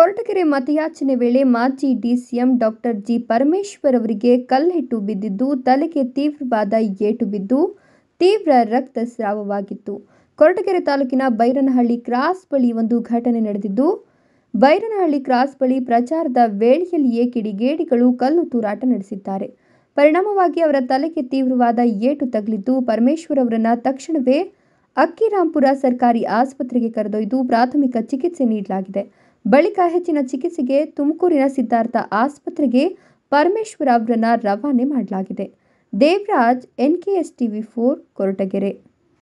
ಕೊರಟಗೆರೆ ಮತಯಾಚನೆ ವೇಳೆ ಮಾಜಿ ಡಿಸಿಎಂ ಡಾಕ್ಟರ್ ಜಿ ಪರಮೇಶ್ವರ್ ಅವರಿಗೆ ಕಲ್ಲೆಟ್ಟು ಬಿದ್ದಿದ್ದು ತಲೆಗೆ ತೀವ್ರವಾದ ಏಟು ಬಿದ್ದು ತೀವ್ರ ರಕ್ತಸ್ರಾವವಾಗಿತ್ತು ಕೊರಟಗೆರೆ ತಾಲೂಕಿನ ಬೈರನಹಳ್ಳಿ ಕ್ರಾಸ್ ಬಳಿ ಒಂದು ಘಟನೆ ನಡೆದಿದ್ದು ಬೈರನಹಳ್ಳಿ ಕ್ರಾಸ್ ಬಳಿ ಪ್ರಚಾರದ ವೇಳೆಯಲ್ಲಿಯೇ ಕಿಡಿಗೇಡಿಗಳು ಕಲ್ಲು ತೂರಾಟ ನಡೆಸಿದ್ದಾರೆ ಪರಿಣಾಮವಾಗಿ ಅವರ ತಲೆಗೆ ತೀವ್ರವಾದ ಏಟು ತಗಲಿದ್ದು ಪರಮೇಶ್ವರ್ ಅವರನ್ನ ತಕ್ಷಣವೇ ಅಕ್ಕಿರಾಂಪುರ ಸರ್ಕಾರಿ ಆಸ್ಪತ್ರೆಗೆ ಕರೆದೊಯ್ದು ಪ್ರಾಥಮಿಕ ಚಿಕಿತ್ಸೆ ನೀಡಲಾಗಿದೆ ಬಳಿಕ ಹೆಚ್ಚಿನ ಚಿಕಿತ್ಸೆಗೆ ತುಮಕೂರಿನ ಸಿದ್ಧಾರ್ಥ ಆಸ್ಪತ್ರೆಗೆ ಪರಮೇಶ್ವರ ಅವರನ್ನು ರವಾನೆ ಮಾಡಲಾಗಿದೆ Devaraj N K TV four Koratagere